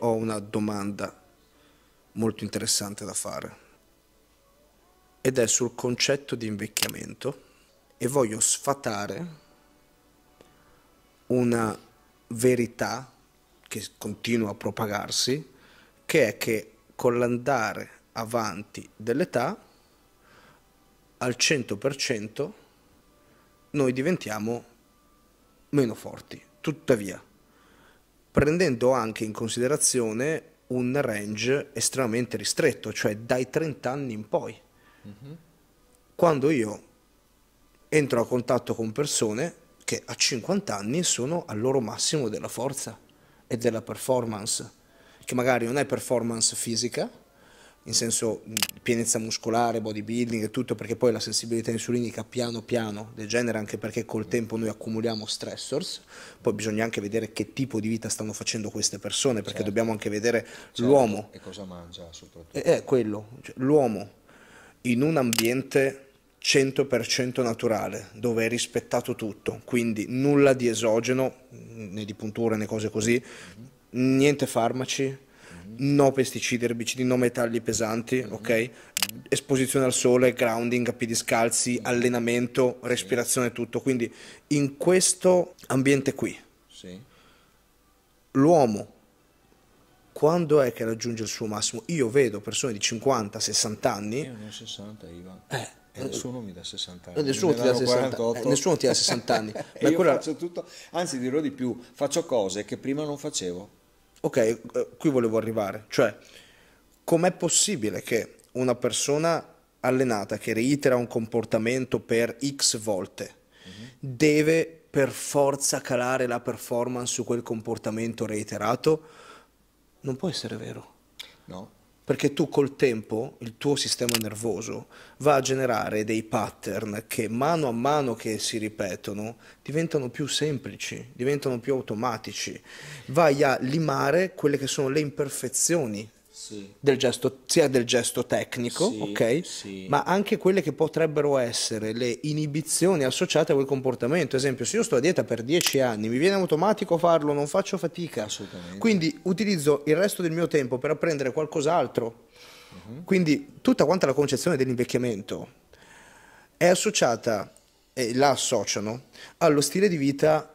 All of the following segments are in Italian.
ho una domanda molto interessante da fare ed è sul concetto di invecchiamento e voglio sfatare una verità che continua a propagarsi che è che con l'andare avanti dell'età al 100% noi diventiamo meno forti. Tuttavia, prendendo anche in considerazione un range estremamente ristretto, cioè dai 30 anni in poi. Mm-hmm. Quando io entro a contatto con persone che a 50 anni sono al loro massimo della forza e della performance, che magari non è performance fisica, in senso pienezza muscolare, bodybuilding e tutto, perché poi la sensibilità insulinica piano piano degenera anche perché col tempo noi accumuliamo stressors, poi bisogna anche vedere che tipo di vita stanno facendo queste persone, perché certo. dobbiamo anche vedere certo. l'uomo. E cosa mangia soprattutto. È eh, eh, quello, cioè, l'uomo in un ambiente 100% naturale, dove è rispettato tutto, quindi nulla di esogeno, né di punture né cose così, mm-hmm. niente farmaci, no pesticidi, erbicidi, no metalli pesanti, mm-hmm. ok? Esposizione al sole, grounding a piedi scalzi, mm-hmm. allenamento, respirazione, tutto. Quindi in questo ambiente qui, sì. l'uomo quando è che raggiunge il suo massimo? Io vedo persone di 50, 60 anni. Io ne ho 60, Ivan. Eh. nessuno mi dà 60 anni. Nessuno ti dà 60, eh, nessuno ti dà 60 anni. Ma io quella... faccio tutto, anzi dirò di più, faccio cose che prima non facevo ok, eh, qui volevo arrivare, cioè com'è possibile che una persona allenata che reitera un comportamento per x volte mm-hmm. deve per forza calare la performance su quel comportamento reiterato? Non può essere vero. No perché tu col tempo il tuo sistema nervoso va a generare dei pattern che mano a mano che si ripetono diventano più semplici, diventano più automatici, vai a limare quelle che sono le imperfezioni sì. del gesto, sia del gesto tecnico, sì, okay? sì. ma anche quelle che potrebbero essere le inibizioni associate a quel comportamento. Ad esempio, se io sto a dieta per 10 anni, mi viene automatico farlo, non faccio fatica. Quindi utilizzo il resto del mio tempo per apprendere qualcos'altro. Uh-huh. Quindi tutta quanta la concezione dell'invecchiamento è associata e la associano allo stile di vita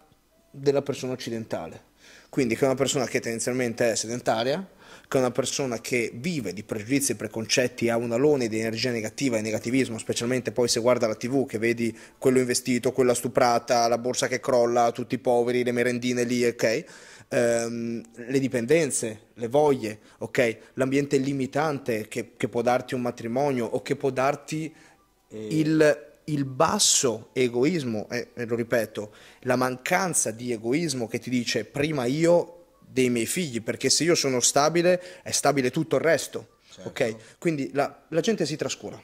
della persona occidentale. Quindi che è una persona che tendenzialmente è sedentaria, che una persona che vive di pregiudizi e preconcetti ha un alone di energia negativa e negativismo, specialmente poi se guarda la tv che vedi quello investito, quella stuprata, la borsa che crolla, tutti i poveri, le merendine lì, ok? Um, le dipendenze, le voglie, ok? L'ambiente limitante che, che, può darti un matrimonio o che può darti e... Eh. il il basso egoismo, e eh, lo ripeto, la mancanza di egoismo che ti dice prima io dei miei figli, perché se io sono stabile è stabile tutto il resto. Certo. Okay? Quindi la, la, gente si trascura,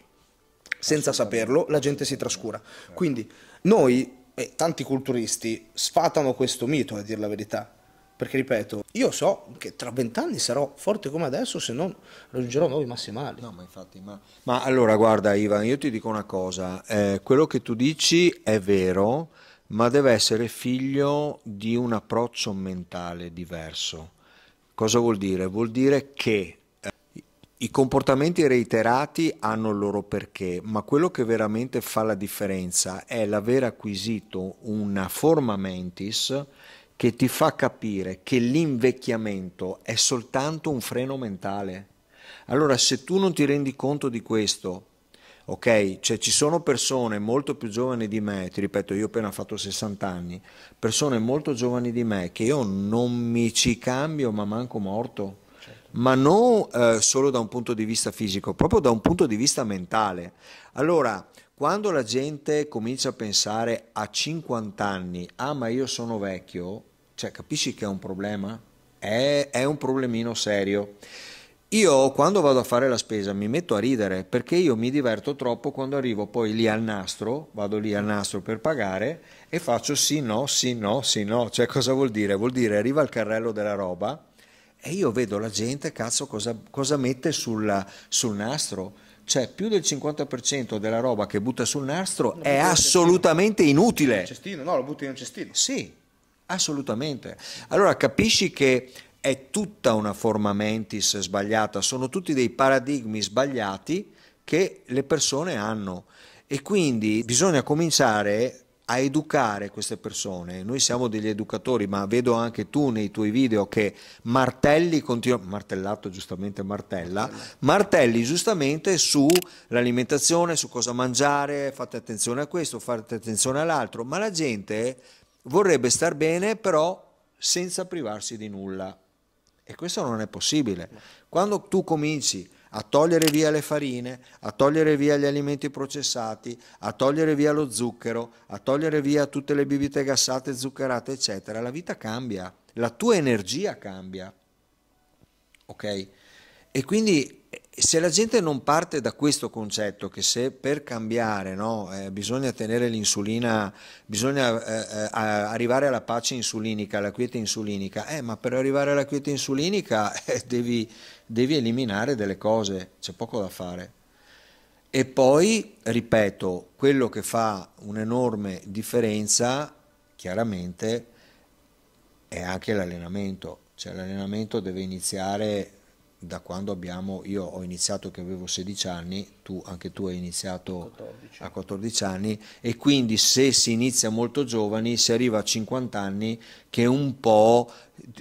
senza saperlo la gente si trascura. Quindi noi, e eh, tanti culturisti, sfatano questo mito, a dire la verità. Perché ripeto, io so che tra vent'anni sarò forte come adesso se non raggiungerò nuovi massimali. No, ma infatti, ma... ma allora guarda Ivan, io ti dico una cosa, eh, quello che tu dici è vero, ma deve essere figlio di un approccio mentale diverso. Cosa vuol dire? Vuol dire che eh, i comportamenti reiterati hanno il loro perché, ma quello che veramente fa la differenza è l'aver acquisito una forma mentis che ti fa capire che l'invecchiamento è soltanto un freno mentale. Allora, se tu non ti rendi conto di questo, ok? Cioè ci sono persone molto più giovani di me, ti ripeto, io ho appena fatto 60 anni, persone molto giovani di me che io non mi ci cambio ma manco morto, certo. ma non eh, solo da un punto di vista fisico, proprio da un punto di vista mentale. Allora, quando la gente comincia a pensare a 50 anni, ah ma io sono vecchio, cioè capisci che è un problema? è, è un problemino serio. Io quando vado a fare la spesa mi metto a ridere perché io mi diverto troppo quando arrivo poi lì al nastro, vado lì al nastro per pagare e faccio sì, no, sì, no, sì, no. Cioè cosa vuol dire? Vuol dire arriva il carrello della roba e io vedo la gente, cazzo, cosa, cosa mette sulla, sul nastro. Cioè più del 50% della roba che butta sul nastro è assolutamente in inutile. In cestino, no, lo butti in un cestino. Sì, assolutamente. Allora capisci che è tutta una forma mentis sbagliata, sono tutti dei paradigmi sbagliati che le persone hanno e quindi bisogna cominciare a educare queste persone. Noi siamo degli educatori, ma vedo anche tu nei tuoi video che martelli continua martellato giustamente martella, martelli giustamente sull'alimentazione, su cosa mangiare, fate attenzione a questo, fate attenzione all'altro, ma la gente vorrebbe star bene, però senza privarsi di nulla. E questo non è possibile. Quando tu cominci a togliere via le farine, a togliere via gli alimenti processati, a togliere via lo zucchero, a togliere via tutte le bibite gassate, zuccherate, eccetera, la vita cambia, la tua energia cambia. Ok? E quindi se la gente non parte da questo concetto che se per cambiare no, eh, bisogna tenere l'insulina, bisogna eh, eh, arrivare alla pace insulinica, alla quiete insulinica, eh, ma per arrivare alla quiete insulinica eh, devi, devi eliminare delle cose, c'è poco da fare. E poi, ripeto, quello che fa un'enorme differenza, chiaramente, è anche l'allenamento. Cioè l'allenamento deve iniziare da quando abbiamo, io ho iniziato che avevo 16 anni, tu anche tu hai iniziato 14. a 14 anni e quindi se si inizia molto giovani si arriva a 50 anni che un po'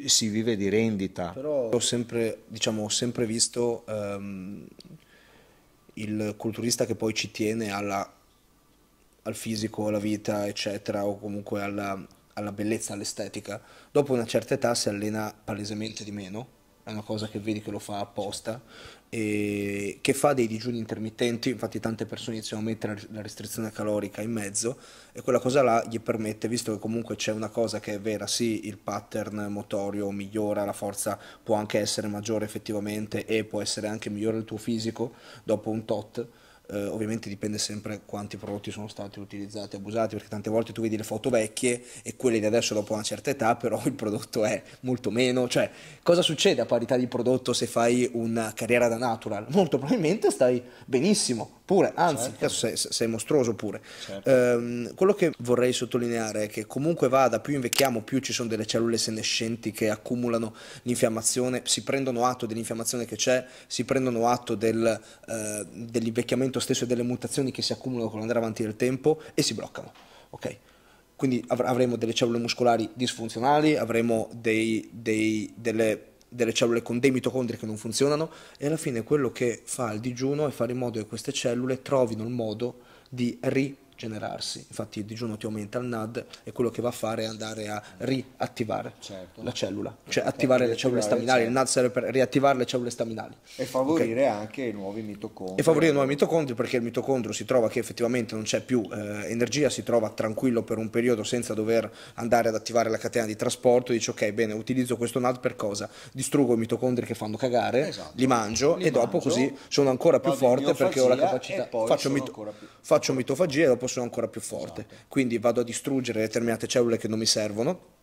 si vive di rendita. Però ho sempre, diciamo, ho sempre visto um, il culturista che poi ci tiene alla, al fisico, alla vita, eccetera, o comunque alla, alla bellezza, all'estetica, dopo una certa età si allena palesemente di meno è una cosa che vedi che lo fa apposta, e che fa dei digiuni intermittenti, infatti tante persone iniziano a mettere la restrizione calorica in mezzo e quella cosa là gli permette, visto che comunque c'è una cosa che è vera, sì il pattern motorio migliora, la forza può anche essere maggiore effettivamente e può essere anche migliore il tuo fisico dopo un tot, eh, ovviamente dipende sempre quanti prodotti sono stati utilizzati, abusati, perché tante volte tu vedi le foto vecchie e quelle di adesso dopo una certa età, però il prodotto è molto meno, cioè cosa succede a parità di prodotto se fai una carriera da natural? Molto probabilmente stai benissimo, Pure, anzi, certo. adesso sei, sei, mostruoso pure. Certo. Ehm, quello che vorrei sottolineare è che comunque vada, più invecchiamo, più ci sono delle cellule senescenti che accumulano l'infiammazione, si prendono atto dell'infiammazione che c'è, si prendono atto del, eh, dell'invecchiamento stesso e delle mutazioni che si accumulano con l'andare avanti del tempo e si bloccano. Ok? Quindi avremo delle cellule muscolari disfunzionali, avremo dei, dei, delle delle cellule con dei mitocondri che non funzionano e alla fine quello che fa il digiuno è fare in modo che queste cellule trovino il modo di riprodurre generarsi. Infatti il digiuno ti aumenta il NAD e quello che va a fare è andare a riattivare certo. la cellula, eh, cioè Perché attivare le cellule staminali, certo. il NAD serve per riattivare le cellule staminali. E favorire okay. anche i nuovi mitocondri. E favorire i nuovi mitocondri perché il mitocondrio si trova che effettivamente non c'è più eh, energia, si trova tranquillo per un periodo senza dover andare ad attivare la catena di trasporto, dice ok bene utilizzo questo NAD per cosa? Distruggo i mitocondri che fanno cagare, esatto. li mangio li e mangio, dopo così sono ancora più forte perché ho la capacità, faccio, mito, faccio mitofagia e dopo sono ancora più forte. Esatto. Quindi vado a distruggere determinate cellule che non mi servono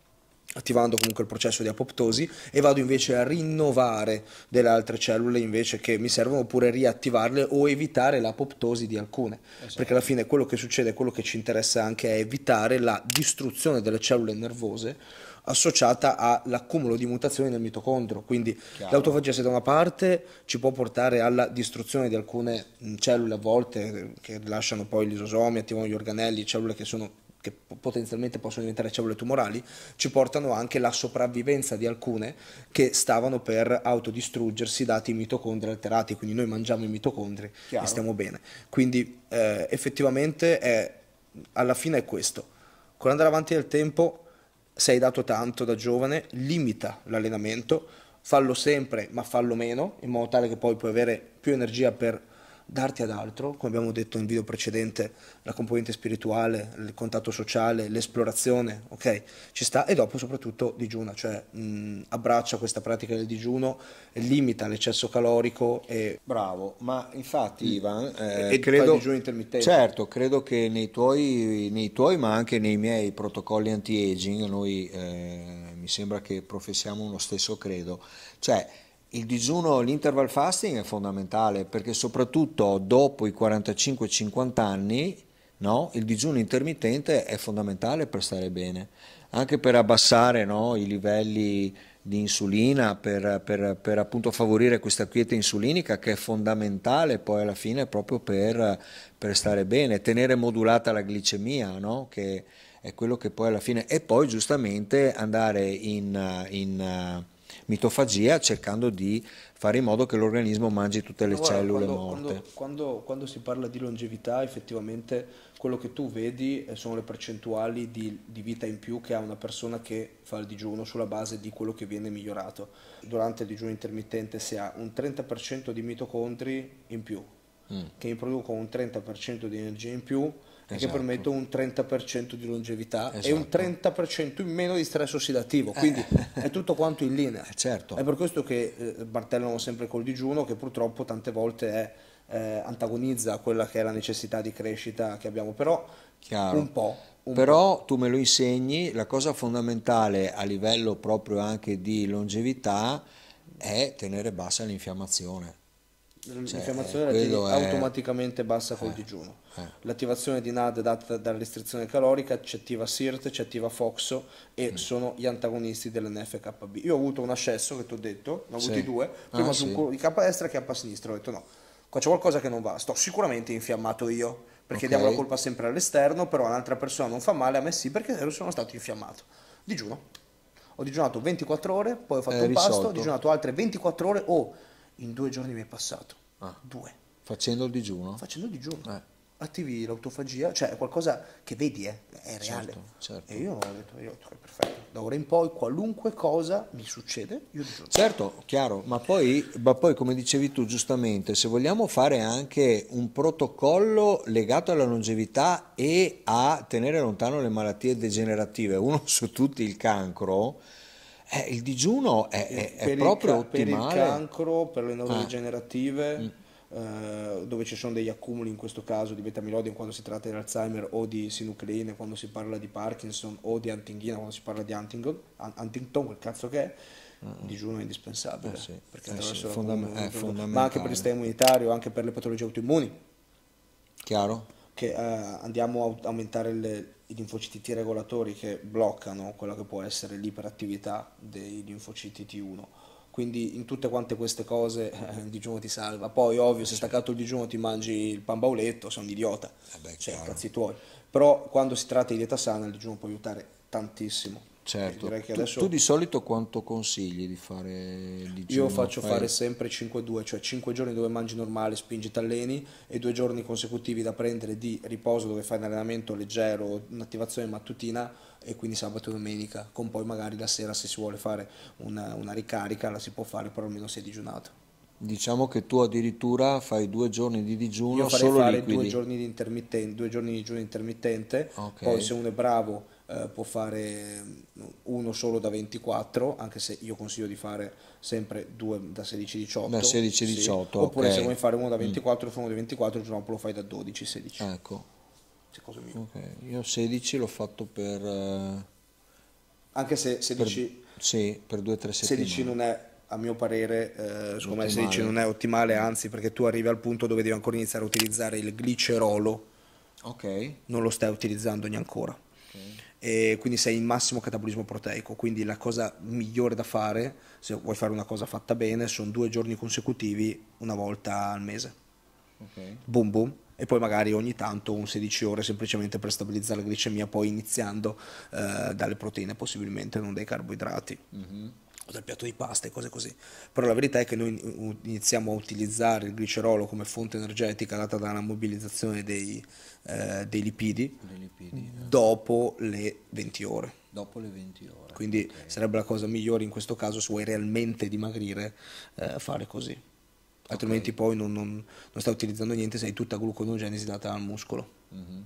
attivando comunque il processo di apoptosi e vado invece a rinnovare delle altre cellule invece che mi servono oppure riattivarle o evitare l'apoptosi di alcune esatto. perché alla fine quello che succede quello che ci interessa anche è evitare la distruzione delle cellule nervose associata all'accumulo di mutazioni nel mitocondrio. Quindi Chiaro. l'autofagia se da una parte ci può portare alla distruzione di alcune cellule a volte che rilasciano poi gli isosomi, attivano gli organelli, cellule che sono che potenzialmente possono diventare cellule tumorali, ci portano anche la sopravvivenza di alcune che stavano per autodistruggersi dati i mitocondri alterati, quindi noi mangiamo i mitocondri Chiaro. e stiamo bene. Quindi eh, effettivamente è, alla fine è questo, con l'andare avanti del tempo sei dato tanto da giovane, limita l'allenamento, fallo sempre ma fallo meno, in modo tale che poi puoi avere più energia per darti ad altro, come abbiamo detto in video precedente, la componente spirituale, il contatto sociale, l'esplorazione, ok? Ci sta e dopo soprattutto digiuna, cioè mh, abbraccia questa pratica del digiuno, limita l'eccesso calorico e... Bravo, ma infatti mm. Ivan... Eh, e credo, il digiuno intermittente. Certo, credo che nei tuoi, nei tuoi ma anche nei miei protocolli anti-aging, noi eh, mi sembra che professiamo uno stesso credo, cioè il digiuno, l'interval fasting è fondamentale perché soprattutto dopo i 45-50 anni no, il digiuno intermittente è fondamentale per stare bene, anche per abbassare no, i livelli di insulina, per, per, per, appunto favorire questa quiete insulinica che è fondamentale poi alla fine proprio per, per stare bene, tenere modulata la glicemia no, che è quello che poi alla fine e poi giustamente andare in... in mitofagia cercando di fare in modo che l'organismo mangi tutte le no, cellule quando, morte. Quando, quando, quando, si parla di longevità effettivamente quello che tu vedi eh, sono le percentuali di, di vita in più che ha una persona che fa il digiuno sulla base di quello che viene migliorato. Durante il digiuno intermittente si ha un 30% di mitocondri in più, Mm. che producono un 30% di energia in più esatto. che permette un 30% di longevità esatto. e un 30% esatto. in meno di stress ossidativo, eh. quindi eh. è tutto quanto in linea. Eh, certo. È per questo che eh, martellano sempre col digiuno che purtroppo tante volte è, eh, antagonizza quella che è la necessità di crescita che abbiamo, però Chiaro. un po'. Un però tu me lo insegni, la cosa fondamentale a livello proprio anche di longevità è tenere bassa l'infiammazione l'infiammazione cioè, è... automaticamente bassa col eh, digiuno. Eh. L'attivazione di NAD data dalla restrizione calorica ci attiva SIRT, ci attiva FOXO e mm. sono gli antagonisti dell'NFKB. Io ho avuto un accesso che ti ho detto, ne ho sì. avuti due, prima ah, su sì. di K destra e K sinistra, ho detto no, qua c'è qualcosa che non va, sto sicuramente infiammato io perché okay. diamo la colpa sempre all'esterno, però un'altra persona non fa male, a me sì perché sono stato infiammato. Digiuno. Ho digiunato 24 ore, poi ho fatto eh, un pasto, ho digiunato altre 24 ore o... Oh, in due giorni mi è passato. Ah. Due. Facendo il digiuno? Facendo il digiuno. Eh. Attivi l'autofagia, cioè qualcosa che vedi, eh, è reale. Certo, certo. E io ho detto, io ho detto, perfetto, da ora in poi qualunque cosa mi succede, io digiuno. Certo, chiaro, ma poi, ma poi come dicevi tu giustamente, se vogliamo fare anche un protocollo legato alla longevità e a tenere lontano le malattie degenerative, uno su tutti il cancro, eh, il digiuno è, è, è proprio il, ottimale. Per il cancro, per le neurodegenerative, eh. mm. eh, dove ci sono degli accumuli in questo caso di beta betamiloide quando si tratta di Alzheimer o di sinucleine quando si parla di Parkinson o di Huntington quando si parla di Huntington, Huntington quel cazzo che è, mm. il digiuno è indispensabile. Eh sì, perché eh sì, fondam- è fondamentale. Ma anche per il sistema immunitario, anche per le patologie autoimmuni. Chiaro? Che eh, andiamo a aumentare le, i linfociti T regolatori che bloccano quella che può essere l'iperattività dei linfociti T1. Quindi in tutte quante queste cose eh, il digiuno ti salva. Poi ovvio, se staccato il digiuno ti mangi il pan bauletto, sei un idiota. Eh beh, cioè, cazzi tuoi. Però quando si tratta di dieta sana il digiuno può aiutare tantissimo. Certo, adesso... tu, tu, di solito quanto consigli di fare di Io faccio fai... fare sempre 5-2, cioè 5 giorni dove mangi normale, spingi talleni e due giorni consecutivi da prendere di riposo dove fai un allenamento leggero, un'attivazione mattutina e quindi sabato e domenica, con poi magari la sera se si vuole fare una, una ricarica la si può fare, però almeno sei digiunato. Diciamo che tu addirittura fai due giorni di digiuno Io farei solo fare liquidi. due giorni di intermittente, due giorni di digiuno intermittente, okay. poi se uno è bravo eh, può fare mm, uno solo da 24, anche se io consiglio di fare sempre due da 16-18. Da 16-18. Sì. Oppure okay. se vuoi fare uno da 24, mm. uno da 24, il giorno lo fai da 12-16. Ecco. Okay. Io 16 l'ho fatto per... Eh... Anche se 16... Per, sì, per 2-3 settimane. 16 non è a mio parere, eh, secondo me 16 non è ottimale, anzi perché tu arrivi al punto dove devi ancora iniziare a utilizzare il glicerolo. Ok. Non lo stai utilizzando neanche ancora. Okay e quindi sei in massimo catabolismo proteico. Quindi la cosa migliore da fare, se vuoi fare una cosa fatta bene, sono due giorni consecutivi, una volta al mese. Okay. Boom boom. E poi magari ogni tanto un 16 ore semplicemente per stabilizzare la glicemia, poi iniziando eh, dalle proteine possibilmente, non dai carboidrati. Mm-hmm o dal piatto di pasta e cose così. Però la verità è che noi iniziamo a utilizzare il glicerolo come fonte energetica data dalla mobilizzazione dei, eh, dei lipidi, lipidi eh. dopo le 20 ore. Dopo le 20 ore. Quindi okay. sarebbe la cosa migliore in questo caso se vuoi realmente dimagrire eh, fare così. Altrimenti okay. poi non, non, non, stai utilizzando niente, sei tutta gluconeogenesi data al muscolo. Mm-hmm.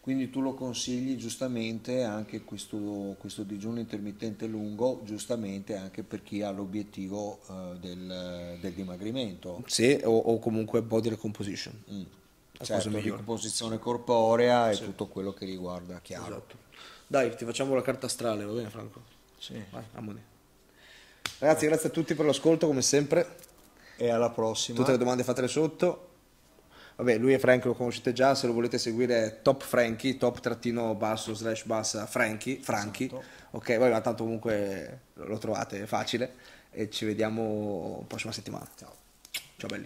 Quindi tu lo consigli giustamente anche questo, questo digiuno intermittente lungo, giustamente anche per chi ha l'obiettivo eh, del, del, dimagrimento. Sì, o, o, comunque body recomposition. Mm. La certo, ricomposizione corporea e sì. tutto quello che riguarda, chiaro. Esatto. Dai, ti facciamo la carta astrale, va bene Franco? Sì. Vai, ammoni. Ragazzi, grazie a tutti per l'ascolto come sempre. E alla prossima. Tutte le domande fatele sotto. Vabbè, lui e Frank lo conoscete già, se lo volete seguire top Franky, top trattino basso slash bassa Franky, Franky. Esatto. Ok, vabbè, ma tanto comunque lo trovate, facile. E ci vediamo prossima settimana. Ciao. Ciao belli.